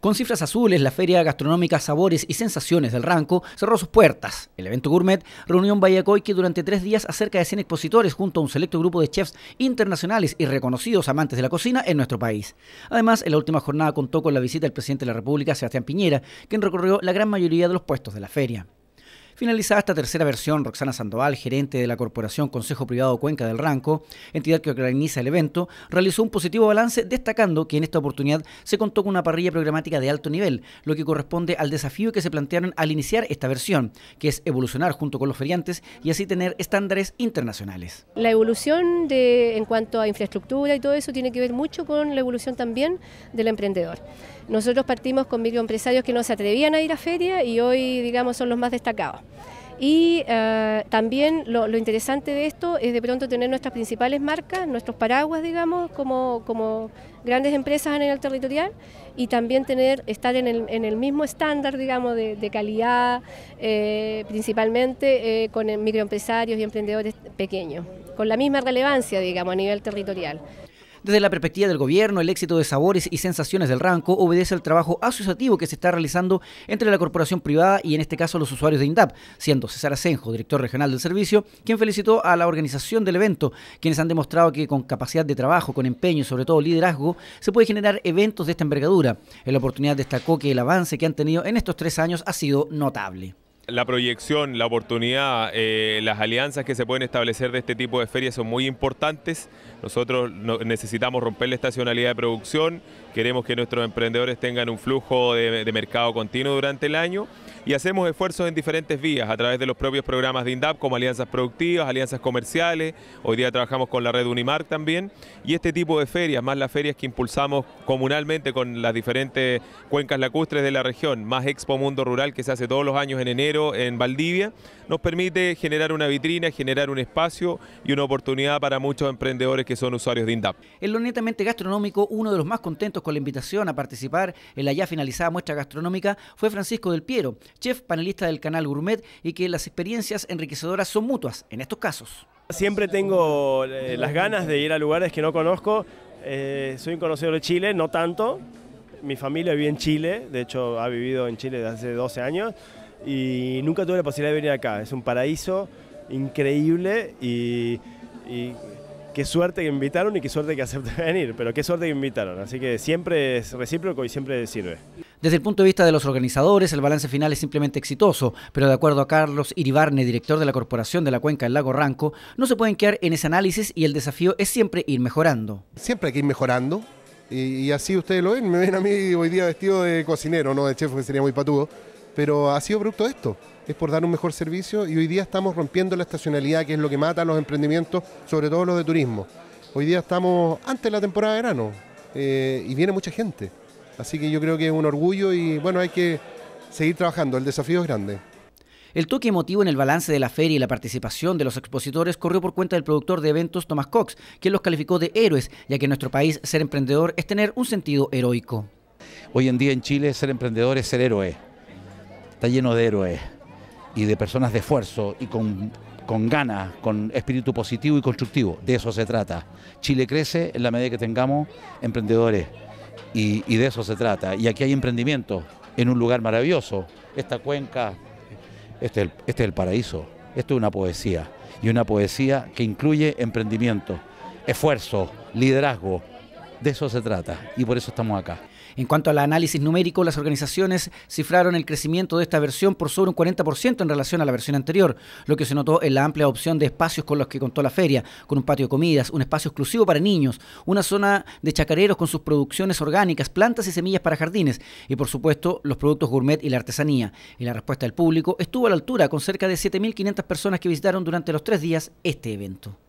Con cifras azules, la feria gastronómica Sabores y Sensaciones del Ranco cerró sus puertas. El evento gourmet reunió en y que durante tres días acerca de 100 expositores junto a un selecto grupo de chefs internacionales y reconocidos amantes de la cocina en nuestro país. Además, en la última jornada contó con la visita del presidente de la República, Sebastián Piñera, quien recorrió la gran mayoría de los puestos de la feria. Finalizada esta tercera versión, Roxana Sandoval, gerente de la Corporación Consejo Privado Cuenca del Ranco, entidad que organiza el evento, realizó un positivo balance destacando que en esta oportunidad se contó con una parrilla programática de alto nivel, lo que corresponde al desafío que se plantearon al iniciar esta versión, que es evolucionar junto con los feriantes y así tener estándares internacionales. La evolución en cuanto a infraestructura y todo eso tiene que ver mucho con la evolución también del emprendedor. Nosotros partimos con microempresarios que no se atrevían a ir a feria y hoy, digamos, son los más destacados. Y eh, también lo, interesante de esto es de pronto tener nuestras principales marcas, nuestros paraguas, digamos, como, grandes empresas a nivel territorial y también tener, estar en el, en el mismo estándar, digamos, de, calidad, eh, principalmente eh, con microempresarios y emprendedores pequeños, con la misma relevancia, digamos, a nivel territorial. Desde la perspectiva del gobierno, el éxito de sabores y sensaciones del Ranco obedece al trabajo asociativo que se está realizando entre la corporación privada y en este caso los usuarios de INDAP, siendo César Asenjo, director regional del servicio, quien felicitó a la organización del evento, quienes han demostrado que con capacidad de trabajo, con empeño y sobre todo liderazgo, se puede generar eventos de esta envergadura. En la oportunidad destacó que el avance que han tenido en estos tres años ha sido notable la proyección, la oportunidad, eh, las alianzas que se pueden establecer de este tipo de ferias son muy importantes. Nosotros necesitamos romper la estacionalidad de producción, queremos que nuestros emprendedores tengan un flujo de mercado continuo durante el año y hacemos esfuerzos en diferentes vías, a través de los propios programas de INDAP, como alianzas productivas, alianzas comerciales, hoy día trabajamos con la red Unimark también, y este tipo de ferias, más las ferias que impulsamos comunalmente con las diferentes cuencas lacustres de la región, más Expo Mundo Rural que se hace todos los años en enero en Valdivia, nos permite generar una vitrina, generar un espacio y una oportunidad para muchos emprendedores que son usuarios de INDAP. En lo netamente gastronómico, uno de los más contentos con la invitación a participar en la ya finalizada muestra gastronómica fue Francisco del Piero, chef panelista del canal Gourmet, y que las experiencias enriquecedoras son mutuas en estos casos. Siempre tengo eh, las ganas de ir a lugares que no conozco. Eh, soy un conocedor de Chile, no tanto. Mi familia vive en Chile, de hecho ha vivido en Chile desde hace 12 años y nunca tuve la posibilidad de venir acá. Es un paraíso increíble y, y qué suerte que me invitaron y qué suerte que acepté venir, pero qué suerte que me invitaron. Así que siempre es recíproco y siempre sirve. Desde el punto de vista de los organizadores, el balance final es simplemente exitoso, pero de acuerdo a Carlos Iribarne, director de la Corporación de la Cuenca del Lago Ranco, no se pueden quedar en ese análisis y el desafío es siempre ir mejorando. Siempre hay que ir mejorando. Y, así ustedes lo ven, me ven a mí hoy día vestido de cocinero, no de chef, que sería muy patudo, pero ha sido producto de esto es por dar un mejor servicio y hoy día estamos rompiendo la estacionalidad, que es lo que mata a los emprendimientos, sobre todo los de turismo. Hoy día estamos antes de la temporada de verano eh, y viene mucha gente. Así que yo creo que es un orgullo y bueno, hay que seguir trabajando, el desafío es grande. El toque emotivo en el balance de la feria y la participación de los expositores corrió por cuenta del productor de eventos Thomas Cox, quien los calificó de héroes, ya que en nuestro país ser emprendedor es tener un sentido heroico. Hoy en día en Chile ser emprendedor es ser héroe. Está lleno de héroes y de personas de esfuerzo y con, con ganas, con espíritu positivo y constructivo. De eso se trata. Chile crece en la medida que tengamos emprendedores. Y, de eso se trata. Y aquí hay emprendimiento en un lugar maravilloso. Esta cuenca, este es este es el paraíso. Esto es una poesía. Y una poesía que incluye emprendimiento, esfuerzo, liderazgo. De eso se trata. Y por eso estamos acá. En cuanto al análisis numérico, las organizaciones cifraron el crecimiento de esta versión por sobre un 40% en relación a la versión anterior, lo que se notó en la amplia opción de espacios con los que contó la feria, con un patio de comidas, un espacio exclusivo para niños, una zona de chacareros con sus producciones orgánicas, plantas y semillas para jardines, y por supuesto los productos gourmet y la artesanía. Y la respuesta del público estuvo a la altura, con cerca de 7.500 personas que visitaron durante los tres días este evento.